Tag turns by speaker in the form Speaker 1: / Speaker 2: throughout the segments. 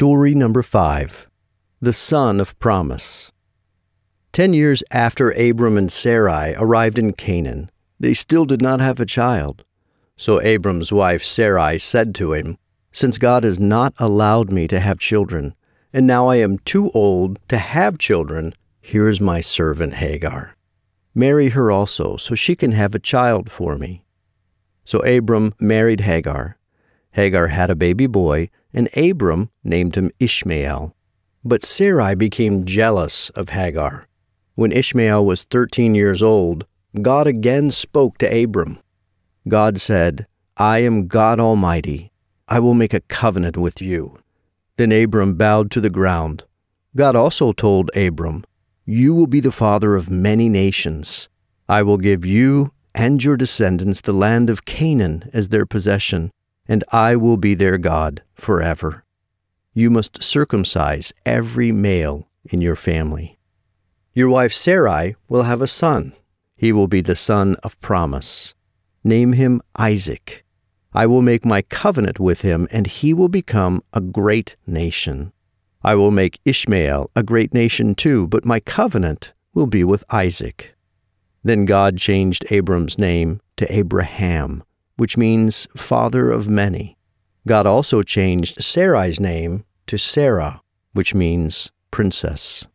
Speaker 1: Story number 5 The Son of Promise. Ten years after Abram and Sarai arrived in Canaan, they still did not have a child. So Abram's wife Sarai said to him, Since God has not allowed me to have children, and now I am too old to have children, here is my servant Hagar. Marry her also, so she can have a child for me. So Abram married Hagar. Hagar had a baby boy, and Abram named him Ishmael. But Sarai became jealous of Hagar. When Ishmael was 13 years old, God again spoke to Abram. God said, I am God Almighty. I will make a covenant with you. Then Abram bowed to the ground. God also told Abram, You will be the father of many nations. I will give you and your descendants the land of Canaan as their possession and I will be their God forever. You must circumcise every male in your family. Your wife Sarai will have a son. He will be the son of promise. Name him Isaac. I will make my covenant with him, and he will become a great nation. I will make Ishmael a great nation too, but my covenant will be with Isaac. Then God changed Abram's name to Abraham which means father of many. God also changed Sarai's name to Sarah, which means princess.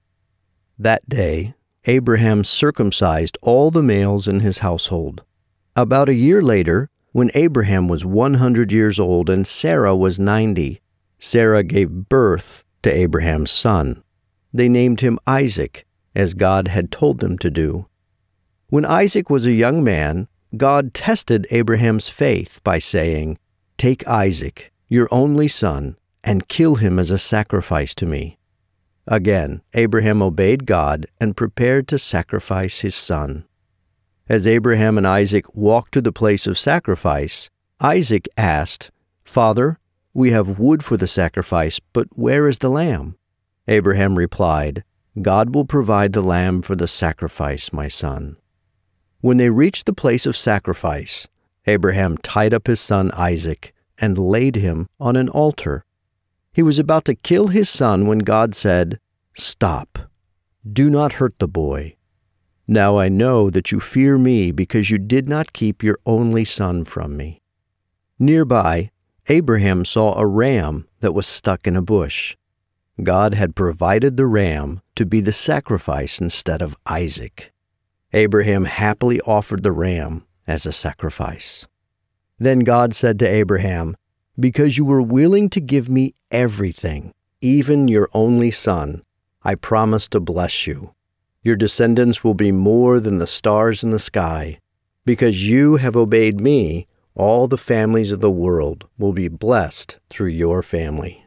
Speaker 1: That day, Abraham circumcised all the males in his household. About a year later, when Abraham was 100 years old and Sarah was 90, Sarah gave birth to Abraham's son. They named him Isaac, as God had told them to do. When Isaac was a young man, God tested Abraham's faith by saying, Take Isaac, your only son, and kill him as a sacrifice to me. Again, Abraham obeyed God and prepared to sacrifice his son. As Abraham and Isaac walked to the place of sacrifice, Isaac asked, Father, we have wood for the sacrifice, but where is the lamb? Abraham replied, God will provide the lamb for the sacrifice, my son. When they reached the place of sacrifice, Abraham tied up his son Isaac and laid him on an altar. He was about to kill his son when God said, Stop. Do not hurt the boy. Now I know that you fear me because you did not keep your only son from me. Nearby, Abraham saw a ram that was stuck in a bush. God had provided the ram to be the sacrifice instead of Isaac. Abraham happily offered the ram as a sacrifice. Then God said to Abraham, Because you were willing to give me everything, even your only son, I promise to bless you. Your descendants will be more than the stars in the sky. Because you have obeyed me, all the families of the world will be blessed through your family.